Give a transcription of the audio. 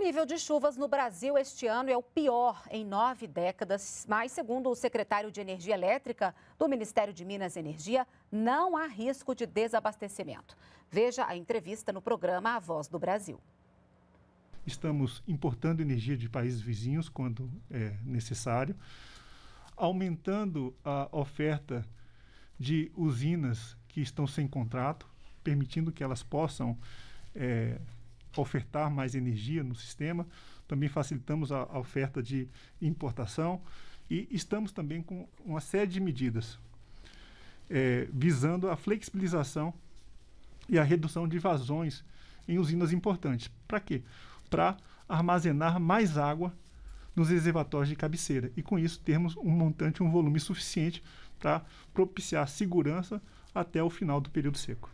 nível de chuvas no Brasil este ano é o pior em nove décadas, mas, segundo o secretário de Energia Elétrica do Ministério de Minas e Energia, não há risco de desabastecimento. Veja a entrevista no programa A Voz do Brasil. Estamos importando energia de países vizinhos quando é necessário, aumentando a oferta de usinas que estão sem contrato, permitindo que elas possam. É, ofertar mais energia no sistema, também facilitamos a, a oferta de importação e estamos também com uma série de medidas é, visando a flexibilização e a redução de vazões em usinas importantes. Para quê? Para armazenar mais água nos reservatórios de cabeceira e com isso termos um montante, um volume suficiente para propiciar segurança até o final do período seco.